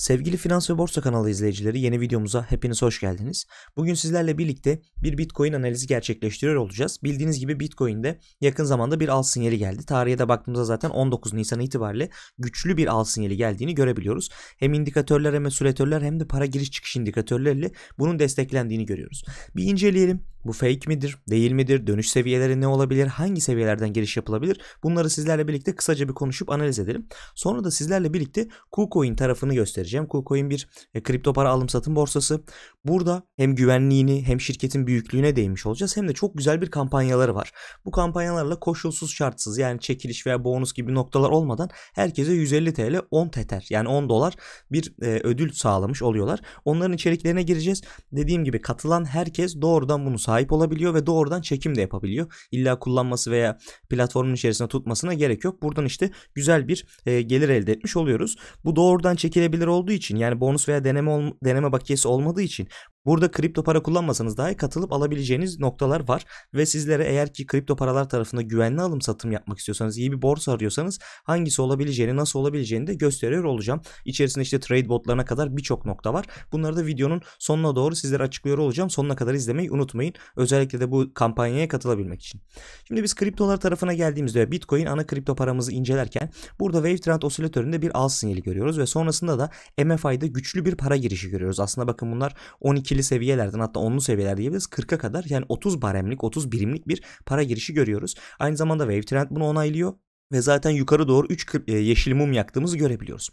Sevgili Finans ve Borsa kanalı izleyicileri yeni videomuza hepiniz hoş geldiniz. Bugün sizlerle birlikte bir Bitcoin analizi gerçekleştiriyor olacağız. Bildiğiniz gibi Bitcoin'de yakın zamanda bir al sinyali geldi. Tarihe de baktığımızda zaten 19 Nisan itibariyle güçlü bir al sinyali geldiğini görebiliyoruz. Hem indikatörler hem de süretörler hem de para giriş çıkış indikatörleriyle bunun desteklendiğini görüyoruz. Bir inceleyelim. Bu fake midir, değil midir, dönüş seviyeleri ne olabilir, hangi seviyelerden giriş yapılabilir? Bunları sizlerle birlikte kısaca bir konuşup analiz edelim. Sonra da sizlerle birlikte KuCoin tarafını göstereceğim. KuCoin bir e, kripto para alım satım borsası. Burada hem güvenliğini hem şirketin büyüklüğüne değinmiş olacağız hem de çok güzel bir kampanyaları var. Bu kampanyalarla koşulsuz şartsız yani çekiliş veya bonus gibi noktalar olmadan herkese 150 TL 10 teter yani 10 dolar bir e, ödül sağlamış oluyorlar. Onların içeriklerine gireceğiz. Dediğim gibi katılan herkes doğrudan bunu sağlayacak sahip olabiliyor ve doğrudan çekim de yapabiliyor. İlla kullanması veya platformun içerisinde tutmasına gerek yok. Buradan işte güzel bir e, gelir elde etmiş oluyoruz. Bu doğrudan çekilebilir olduğu için yani bonus veya deneme deneme bakiyesi olmadığı için Burada kripto para kullanmasanız dahi katılıp alabileceğiniz noktalar var ve sizlere eğer ki kripto paralar tarafında güvenli alım satım yapmak istiyorsanız, iyi bir borsa arıyorsanız hangisi olabileceğini, nasıl olabileceğini de gösteriyor olacağım. İçerisinde işte trade botlarına kadar birçok nokta var. Bunları da videonun sonuna doğru sizlere açıklıyor olacağım. Sonuna kadar izlemeyi unutmayın. Özellikle de bu kampanyaya katılabilmek için. Şimdi biz kriptolar tarafına geldiğimizde Bitcoin ana kripto paramızı incelerken burada Wave Trend osilatöründe bir al sinyali görüyoruz ve sonrasında da MFI'de güçlü bir para girişi görüyoruz. Aslında bakın bunlar 12 12'li seviyelerden hatta onlu seviyeler diyebiliriz 40'a kadar yani 30 baremlik 30 birimlik bir para girişi görüyoruz. Aynı zamanda Wave Trend bunu onaylıyor ve zaten yukarı doğru 3 e, yeşil mum yaktığımızı görebiliyoruz.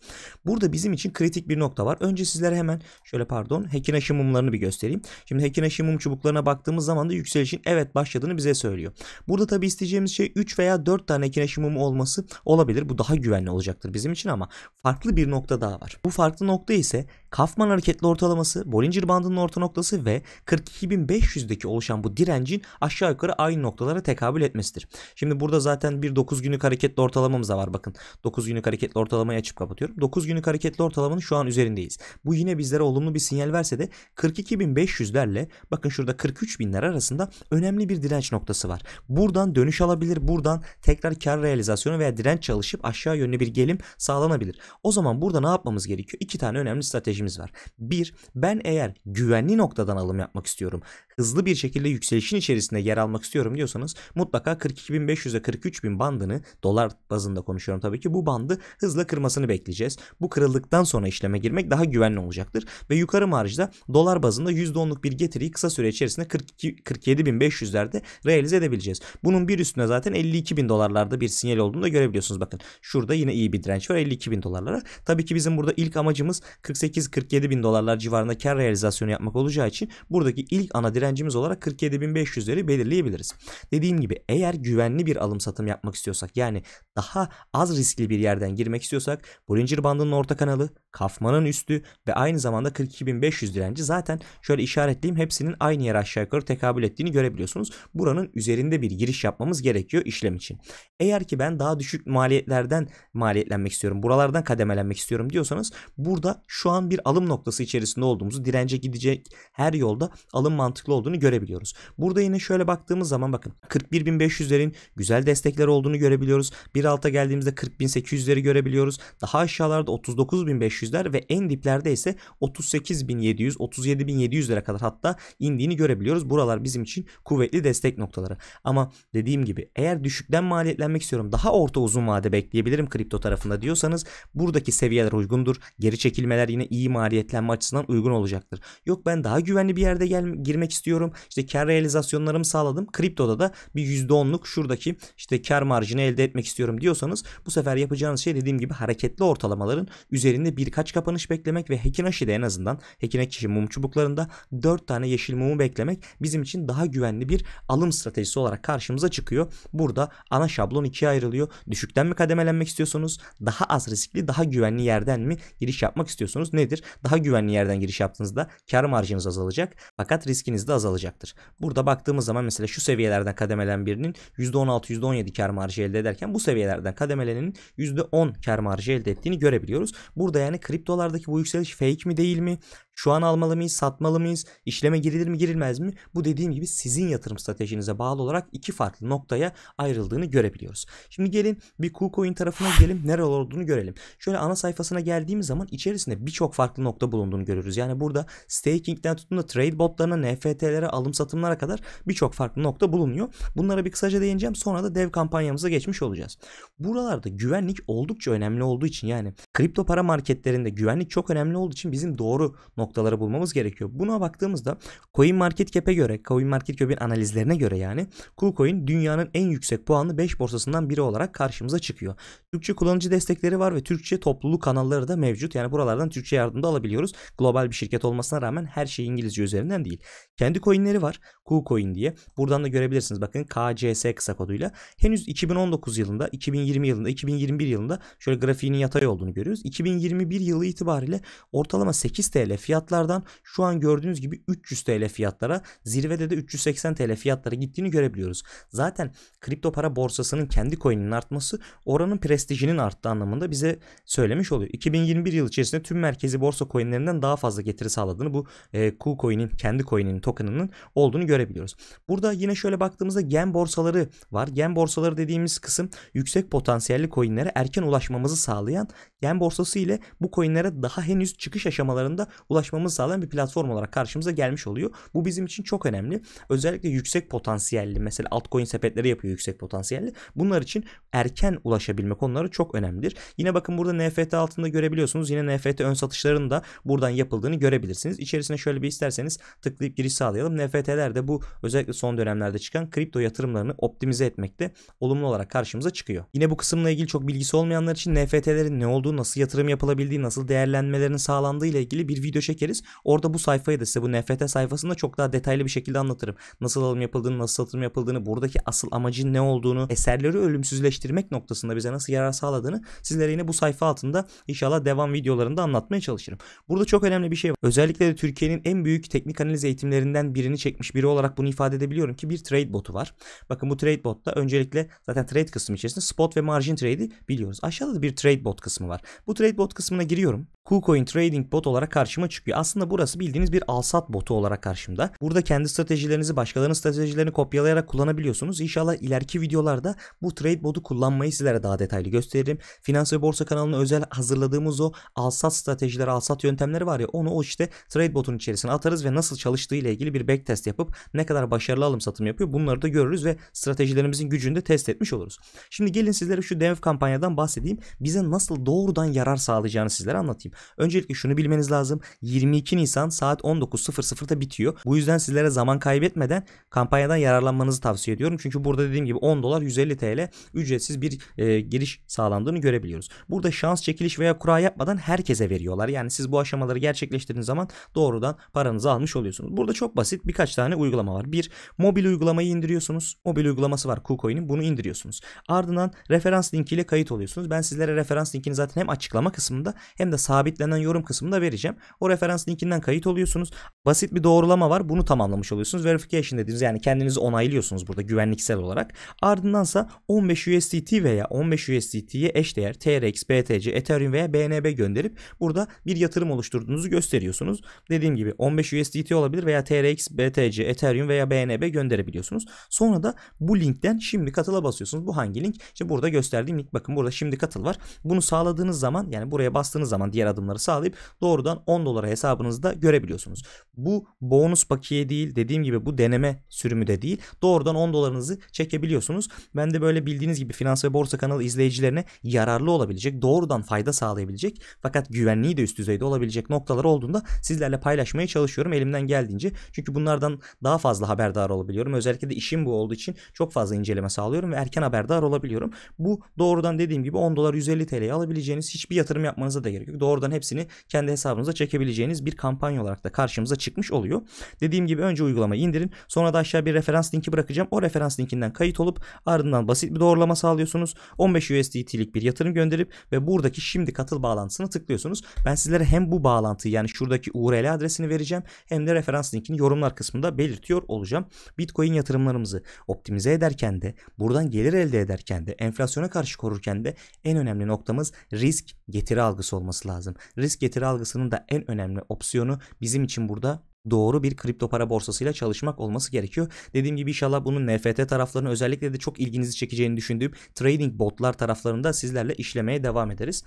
Burada bizim için kritik bir nokta var. Önce sizlere hemen şöyle pardon Hekinaşı mumlarını bir göstereyim. Şimdi Hekinaşı mum çubuklarına baktığımız zaman da yükselişin evet başladığını bize söylüyor. Burada tabi isteyeceğimiz şey 3 veya 4 tane Hekinaşı mumu olması olabilir. Bu daha güvenli olacaktır bizim için ama farklı bir nokta daha var. Bu farklı nokta ise Kaufman hareketli ortalaması, Bollinger bandının orta noktası ve 42.500'deki oluşan bu direncin aşağı yukarı aynı noktalara tekabül etmesidir. Şimdi burada zaten bir 9 günlük hareket hareketli ortalamamız da var bakın. 9 günlük hareketli ortalamayı açıp kapatıyorum. 9 günlük hareketli ortalamanın şu an üzerindeyiz. Bu yine bizlere olumlu bir sinyal verse de 42.500'lerle bakın şurada 43.000'ler arasında önemli bir direnç noktası var. Buradan dönüş alabilir. Buradan tekrar kar realizasyonu veya direnç çalışıp aşağı yönlü bir gelim sağlanabilir. O zaman burada ne yapmamız gerekiyor? İki tane önemli stratejimiz var. Bir, ben eğer güvenli noktadan alım yapmak istiyorum. Hızlı bir şekilde yükselişin içerisinde yer almak istiyorum diyorsanız mutlaka 42.500'e 43.000 bandını dolar dolar bazında konuşuyorum tabii ki bu bandı hızla kırmasını bekleyeceğiz. Bu kırıldıktan sonra işleme girmek daha güvenli olacaktır ve yukarı marjda dolar bazında %10'luk bir getiriyi kısa süre içerisinde 47.500'lerde realize edebileceğiz. Bunun bir üstüne zaten 52.000 dolarlarda bir sinyal olduğunu da görebiliyorsunuz bakın. Şurada yine iyi bir direnç var 52.000 dolarlara. Tabii ki bizim burada ilk amacımız 48 47000 dolarlar civarında kar realizasyonu yapmak olacağı için buradaki ilk ana direncimiz olarak 47.500'leri belirleyebiliriz. Dediğim gibi eğer güvenli bir alım satım yapmak istiyorsak yani daha az riskli bir yerden girmek istiyorsak Bollinger bandının orta kanalı, Kafman'ın üstü ve aynı zamanda 42.500 direnci zaten şöyle işaretleyeyim hepsinin aynı yer aşağı yukarı tekabül ettiğini görebiliyorsunuz. Buranın üzerinde bir giriş yapmamız gerekiyor işlem için. Eğer ki ben daha düşük maliyetlerden maliyetlenmek istiyorum, buralardan kademelenmek istiyorum diyorsanız burada şu an bir alım noktası içerisinde olduğumuzu dirence gidecek her yolda alım mantıklı olduğunu görebiliyoruz. Burada yine şöyle baktığımız zaman bakın 41.500'lerin güzel destekler olduğunu görebiliyoruz. Bir alta geldiğimizde 40.800'leri görebiliyoruz. Daha aşağılarda 39.500'ler ve en diplerde ise 38.700, 37.700'lere kadar hatta indiğini görebiliyoruz. Buralar bizim için kuvvetli destek noktaları. Ama dediğim gibi eğer düşükten maliyetlenmek istiyorum daha orta uzun vade bekleyebilirim kripto tarafında diyorsanız buradaki seviyeler uygundur. Geri çekilmeler yine iyi maliyetlenme açısından uygun olacaktır. Yok ben daha güvenli bir yerde gel girmek istiyorum. İşte kar realizasyonlarımı sağladım. Kriptoda da bir %10'luk şuradaki işte kar marjını elde etmek istiyorum diyorsanız bu sefer yapacağınız şey dediğim gibi hareketli ortalamaların üzerinde birkaç kapanış beklemek ve Hekinaşi'de en azından Hekinaşi mum çubuklarında 4 tane yeşil mumu beklemek bizim için daha güvenli bir alım stratejisi olarak karşımıza çıkıyor. Burada ana şablon ikiye ayrılıyor. Düşükten mi kademelenmek istiyorsunuz? Daha az riskli, daha güvenli yerden mi giriş yapmak istiyorsunuz? Nedir? Daha güvenli yerden giriş yaptığınızda kar marjınız azalacak fakat riskiniz de azalacaktır. Burada baktığımız zaman mesela şu seviyelerden kademelen birinin %16-%17 kar marjı elde ederken yaparken bu seviyelerden kademelerinin %10 kar marjı elde ettiğini görebiliyoruz. Burada yani kriptolardaki bu yükseliş fake mi değil mi? Şu an almalı mıyız, satmalı mıyız, işleme girilir mi girilmez mi? Bu dediğim gibi sizin yatırım stratejinize bağlı olarak iki farklı noktaya ayrıldığını görebiliyoruz. Şimdi gelin bir KuCoin tarafına gelin Nerede olduğunu görelim. Şöyle ana sayfasına geldiğimiz zaman içerisinde birçok farklı nokta bulunduğunu görürüz. Yani burada staking'den tutun da trade botlarına, NFT'lere, alım satımlara kadar birçok farklı nokta bulunuyor. Bunlara bir kısaca değineceğim. Sonra da dev kampanyamıza geçmiş olacağız. Buralarda güvenlik oldukça önemli olduğu için yani kripto para marketlerinde güvenlik çok önemli olduğu için bizim doğru nokta noktaları bulmamız gerekiyor. Buna baktığımızda CoinMarketCap'e göre, CoinMarketCap'in analizlerine göre yani KuCoin dünyanın en yüksek puanlı 5 borsasından biri olarak karşımıza çıkıyor. Türkçe kullanıcı destekleri var ve Türkçe topluluk kanalları da mevcut. Yani buralardan Türkçe yardım da alabiliyoruz. Global bir şirket olmasına rağmen her şey İngilizce üzerinden değil. Kendi coinleri var. KuCoin diye. Buradan da görebilirsiniz. Bakın KCS kısa koduyla. Henüz 2019 yılında, 2020 yılında, 2021 yılında şöyle grafiğinin yatay olduğunu görüyoruz. 2021 yılı itibariyle ortalama 8 TL fiyatlardan şu an gördüğünüz gibi 300 TL fiyatlara, zirvede de 380 TL fiyatlara gittiğini görebiliyoruz. Zaten kripto para borsasının kendi coin'inin artması oranın prestijinin arttığı anlamında bize söylemiş oluyor. 2021 yılı içerisinde tüm merkezi borsa coinlerinden daha fazla getiri sağladığını bu e, KuCoin'in kendi coin'inin token'ının olduğunu görebiliyoruz görebiliyoruz. Burada yine şöyle baktığımızda gen borsaları var. Gen borsaları dediğimiz kısım yüksek potansiyelli coinlere erken ulaşmamızı sağlayan gen borsası ile bu coinlere daha henüz çıkış aşamalarında ulaşmamızı sağlayan bir platform olarak karşımıza gelmiş oluyor. Bu bizim için çok önemli. Özellikle yüksek potansiyelli mesela altcoin sepetleri yapıyor yüksek potansiyelli. Bunlar için erken ulaşabilmek onları çok önemlidir. Yine bakın burada NFT altında görebiliyorsunuz. Yine NFT ön satışlarının da buradan yapıldığını görebilirsiniz. İçerisine şöyle bir isterseniz tıklayıp giriş sağlayalım. NFT'ler de bu özellikle son dönemlerde çıkan kripto yatırımlarını optimize etmekte olumlu olarak karşımıza çıkıyor. Yine bu kısımla ilgili çok bilgisi olmayanlar için NFT'lerin ne olduğu, nasıl yatırım yapılabildiği, nasıl değerlenmelerinin sağlandığı ile ilgili bir video çekeriz. Orada bu sayfayı da size bu NFT sayfasında çok daha detaylı bir şekilde anlatırım. Nasıl alım yapıldığını, nasıl satım yapıldığını, buradaki asıl amacın ne olduğunu, eserleri ölümsüzleştirmek noktasında bize nasıl yarar sağladığını sizlere yine bu sayfa altında inşallah devam videolarında anlatmaya çalışırım. Burada çok önemli bir şey var. Özellikle de Türkiye'nin en büyük teknik analiz eğitimlerinden birini çekmiş biri olan olarak bunu ifade edebiliyorum ki bir trade botu var. Bakın bu trade botta öncelikle zaten trade kısmı içerisinde spot ve margin trade'i biliyoruz. Aşağıda da bir trade bot kısmı var. Bu trade bot kısmına giriyorum. KuCoin Trading Bot olarak karşıma çıkıyor. Aslında burası bildiğiniz bir alsat botu olarak karşımda. Burada kendi stratejilerinizi başkalarının stratejilerini kopyalayarak kullanabiliyorsunuz. İnşallah ileriki videolarda bu trade botu kullanmayı sizlere daha detaylı gösteririm. Finans ve borsa kanalına özel hazırladığımız o alsat stratejileri, alsat yöntemleri var ya onu o işte trade botun içerisine atarız ve nasıl çalıştığı ile ilgili bir backtest yapıp ne kadar başarılı alım satım yapıyor bunları da görürüz ve stratejilerimizin gücünü de test etmiş oluruz. Şimdi gelin sizlere şu dev kampanyadan bahsedeyim. Bize nasıl doğrudan yarar sağlayacağını sizlere anlatayım. Öncelikle şunu bilmeniz lazım. 22 Nisan saat 19.00'da bitiyor. Bu yüzden sizlere zaman kaybetmeden kampanyadan yararlanmanızı tavsiye ediyorum. Çünkü burada dediğim gibi 10 dolar 150 TL ücretsiz bir e, giriş sağlandığını görebiliyoruz. Burada şans çekiliş veya kura yapmadan herkese veriyorlar. Yani siz bu aşamaları gerçekleştirdiğiniz zaman doğrudan paranızı almış oluyorsunuz. Burada çok basit birkaç tane uygulama uygulama var. Bir, mobil uygulamayı indiriyorsunuz. Mobil uygulaması var KuCoin'in. Bunu indiriyorsunuz. Ardından referans linkiyle kayıt oluyorsunuz. Ben sizlere referans linkini zaten hem açıklama kısmında hem de sabitlenen yorum kısmında vereceğim. O referans linkinden kayıt oluyorsunuz. Basit bir doğrulama var. Bunu tamamlamış oluyorsunuz. Verification dediğiniz yani kendinizi onaylıyorsunuz burada güvenliksel olarak. Ardındansa 15 USDT veya 15 USDT'ye eşdeğer TRX, BTC, Ethereum veya BNB gönderip burada bir yatırım oluşturduğunuzu gösteriyorsunuz. Dediğim gibi 15 USDT olabilir veya TRX, BTC, Ethereum Ethereum veya BNB gönderebiliyorsunuz. Sonra da bu linkten şimdi katıla basıyorsunuz. Bu hangi link? İşte burada gösterdiğim link bakın burada şimdi katıl var. Bunu sağladığınız zaman yani buraya bastığınız zaman diğer adımları sağlayıp doğrudan 10 dolara hesabınızda görebiliyorsunuz. Bu bonus bakiye değil dediğim gibi bu deneme sürümü de değil. Doğrudan 10 dolarınızı çekebiliyorsunuz. Ben de böyle bildiğiniz gibi finans ve borsa kanalı izleyicilerine yararlı olabilecek, doğrudan fayda sağlayabilecek fakat güvenliği de üst düzeyde olabilecek noktalar olduğunda sizlerle paylaşmaya çalışıyorum elimden geldiğince. Çünkü bunlardan daha fazla haberdar olabiliyorum. Özellikle de işim bu olduğu için çok fazla inceleme sağlıyorum ve erken haberdar olabiliyorum. Bu doğrudan dediğim gibi 10 dolar 150 TL'ye alabileceğiniz hiçbir yatırım yapmanıza da gerek yok. Doğrudan hepsini kendi hesabınıza çekebileceğiniz bir kampanya olarak da karşımıza çıkmış oluyor. Dediğim gibi önce uygulamayı indirin. Sonra da aşağı bir referans linki bırakacağım. O referans linkinden kayıt olup ardından basit bir doğrulama sağlıyorsunuz. 15 USDT'lik bir yatırım gönderip ve buradaki şimdi katıl bağlantısını tıklıyorsunuz. Ben sizlere hem bu bağlantıyı yani şuradaki URL adresini vereceğim hem de referans linkini yorumlar kısmında belirteceğim belirtiyor olacağım. Bitcoin yatırımlarımızı optimize ederken de buradan gelir elde ederken de enflasyona karşı korurken de en önemli noktamız risk getiri algısı olması lazım. Risk getiri algısının da en önemli opsiyonu bizim için burada doğru bir kripto para borsasıyla çalışmak olması gerekiyor. Dediğim gibi inşallah bunun NFT taraflarını özellikle de çok ilginizi çekeceğini düşündüğüm trading botlar taraflarında sizlerle işlemeye devam ederiz.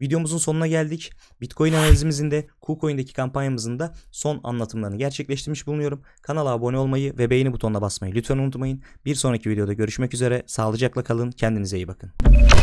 Videomuzun sonuna geldik. Bitcoin analizimizin de KuCoin'deki kampanyamızın da son anlatımlarını gerçekleştirmiş bulunuyorum. Kanala abone olmayı ve beğeni butonuna basmayı lütfen unutmayın. Bir sonraki videoda görüşmek üzere. Sağlıcakla kalın. Kendinize iyi bakın.